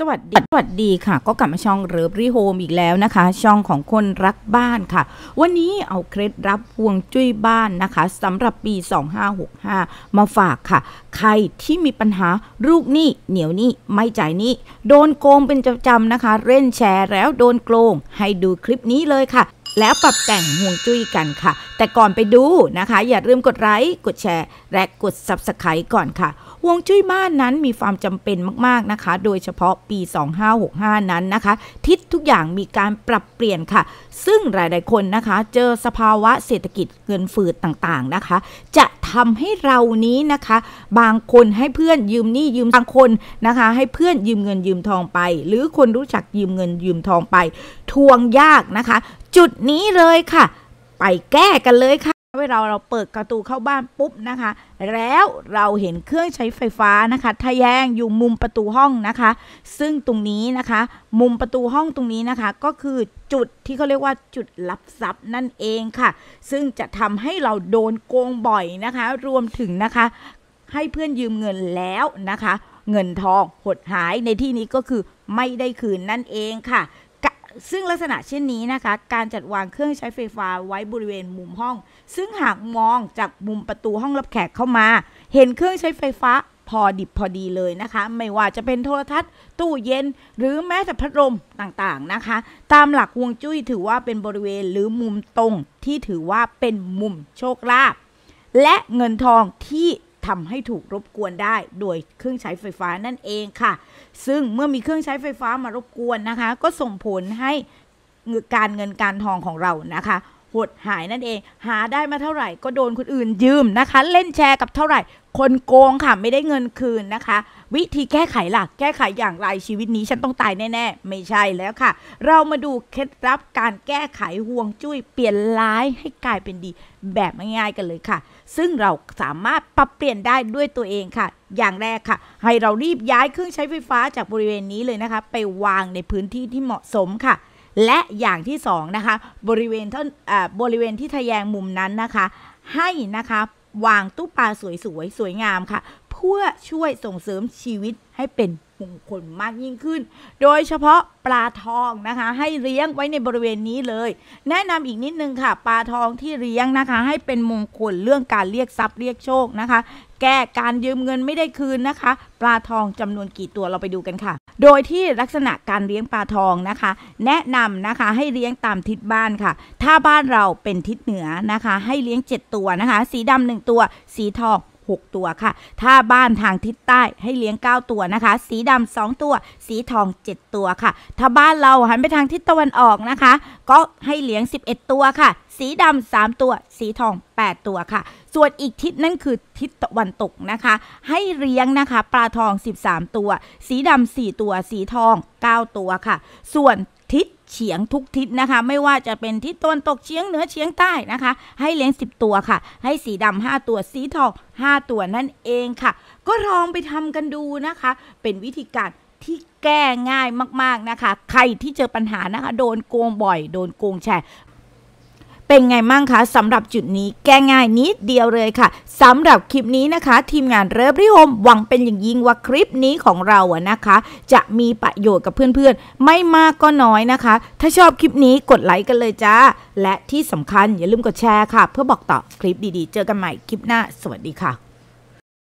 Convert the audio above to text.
สวัสดีสวัสดีค่ะก็กลับมาช่องเริบรีโฮมอีกแล้วนะคะช่องของคนรักบ้านค่ะวันนี้เอาเคล็ดรับพวงจุ้ยบ้านนะคะสำหรับปี 2565 มาฝากค่ะ ใครที่มีปัญหาลูกหนี้เหนียวหนี้ไม่จ่ายหนี้โดนโกงเป็นประจำนะคะเล่นแชร์แล้วโดนโกง ให้ดูคลิปนี้เลยค่ะ แล้วปรับแต่งห่วงจุ้ยกันค่ะ แต่ก่อนไปดูนะคะ อย่าลืมกดไลค์กดแชร์และกด Subscribe ก่อนค่ะวงจุ้ยบ้านนั้นมีความจำเป็นมาก ๆนะคะ โดยเฉพาะปี 2565 นั้นนะคะ ทิศทุกอย่างมีการปรับเปลี่ยนค่ะ ซึ่งหลายๆคนนะคะ เจอสภาวะเศรษฐกิจเงินฝืดต่างๆนะคะ จะทำให้เรานี้นะคะ บางคนให้เพื่อนยืมหนี้ยืมบางคนนะคะ ให้เพื่อนยืมเงินยืมทองไป หรือคนรู้จักยืมเงินยืมทองไป ทวงยากนะคะ จุดนี้เลยค่ะ ไปแก้กันเลยค่ะเวลาเราเปิดประตูเข้าบ้านปุ๊บนะคะ แล้วเราเห็นเครื่องใช้ไฟฟ้านะคะ ทะแยงอยู่มุมประตูห้องนะคะ ซึ่งตรงนี้นะคะมุมประตูห้องตรงนี้นะคะ ก็คือจุดที่เขาเรียกว่า จุดรับทรัพย์นั่นเองค่ะ ซึ่งจะทำให้เราโดนโกงบ่อยนะคะ รวมถึงนะคะให้เพื่อนยืมเงินแล้วนะคะ เงินทองหดหายในที่นี้ก็คือไม่ได้คืนนั่นเองค่ะซึ่งลักษณะเช่นนี้นะคะ การจัดวางเครื่องใช้ไฟฟ้าไว้บริเวณมุมห้อง ซึ่งหากมองจากมุมประตูห้องรับแขกเข้ามา เห็นเครื่องใช้ไฟฟ้าพอดิบพอดีเลยนะคะ ไม่ว่าจะเป็นโทรทัศน์ ตู้เย็น หรือแม้แต่พัดลมต่างๆนะคะ ตามหลักฮวงจุ้ยถือว่าเป็นบริเวณหรือมุมตรงที่ถือว่าเป็นมุมโชคลาภและเงินทองที่ทำให้ถูกรบกวนได้โดยเครื่องใช้ไฟฟ้านั่นเองค่ะ ซึ่งเมื่อมีเครื่องใช้ไฟฟ้ามารบกวนนะคะ ก็ส่งผลให้การเงินการทองของเรานะคะหดหายนั่นเอง หาได้มาเท่าไหร่ก็โดนคนอื่นยืมนะคะ เล่นแชร์กับเท่าไหร่ คนโกงค่ะไม่ได้เงินคืนนะคะ วิธีแก้ไขล่ะแก้ไขอย่างไรชีวิตนี้ฉันต้องตายแน่ๆไม่ใช่แล้วค่ะ เรามาดูเคล็ดลับการแก้ไขห่วงจุ้ยเปลี่ยนร้ายให้กลายเป็นดี แบบง่ายๆกันเลยค่ะ ซึ่งเราสามารถปรับเปลี่ยนได้ด้วยตัวเองค่ะ อย่างแรกค่ะ ให้เรารีบย้ายเครื่องใช้ไฟฟ้าจากบริเวณนี้เลยนะคะ ไปวางในพื้นที่ที่เหมาะสมค่ะและอย่างที่สองนะคะ บริเวณท่อนบริเวณที่ทะแยงมุมนั้นนะคะ ให้ นะคะ วาง ตู้ปลาสวยๆสวยงาม ค่ะ เพื่อช่วยส่งเสริมชีวิตให้เป็นงคลมากยิ่งขึ้น โดยเฉพาะปลาทองนะคะให้เลี้ยงไว้ในบริเวณนี้เลย แนะนำอีกนิดนึงค่ะ ปลาทองที่เลี้ยงนะคะ ให้เป็นมงคลเรื่องการเรียกทรัพย์เรียกโชคนะคะ แก้การยืมเงินไม่ได้คืนนะคะ ปลาทองจำนวนกี่ตัวเราไปดูกันค่ะ โดยที่ลักษณะการเลี้ยงปลาทองนะคะ แนะนำนะคะให้เลี้ยงตามทิศบ้านค่ะ ถ้าบ้านเราเป็นทิศเหนือนะคะ ให้เลี้ยง 7 ตัวนะคะ สีดำ1ตัว สีทอง6ตัวค่ะ ถ้าบ้านทางทิศใต้ให้เลี้ยง 9 ตัวนะคะ สีดำ2ตัว สีทอง 7 ตัวค่ะ ถ้าบ้านเราหันไปทางทิศตะวันออกนะคะ ก็ให้เลี้ยง 11 ตัวค่ะ สีดำ 3 ตัว สีทอง 8 ตัวค่ะ ส่วนอีกทิศนั่นคือทิศตะวันตกนะคะ ให้เลี้ยงนะคะ ปลาทอง 13 ตัว สีดำ4ตัว สีทอง 9 ตัวค่ะ ส่วนเฉียงทุกทิศนะคะ ไม่ว่าจะเป็นทิศตะวันตกเฉียงเหนือเฉียงใต้นะคะ ให้เลี้ยง10 ตัวค่ะ ให้สีดำ5ตัวสีทอง5ตัวนั่นเองค่ะ ก็ลองไปทำกันดูนะคะเป็นวิธีการที่แก้ง่ายมากๆนะคะ ใครที่เจอปัญหานะคะโดนโกงบ่อยโดนโกงแชร์เป็นไงมั่งคะสำหรับจุดนี้แก้ง่ายนิดเดียวเลยค่ะสำหรับคลิปนี้นะคะ ทีมงานเริ่มริโฮมหวังเป็นอย่างยิ่งว่าคลิปนี้ของเราอะนะคะ จะมีประโยชน์กับเพื่อนๆ ไม่มากก็น้อยนะคะ ถ้าชอบคลิปนี้กดไลค์กันเลยจ้า และที่สำคัญอย่าลืมกดแชร์ค่ะ เพื่อบอกต่อคลิปดีๆ เจอกันใหม่คลิปหน้าสวัสดีค่ะ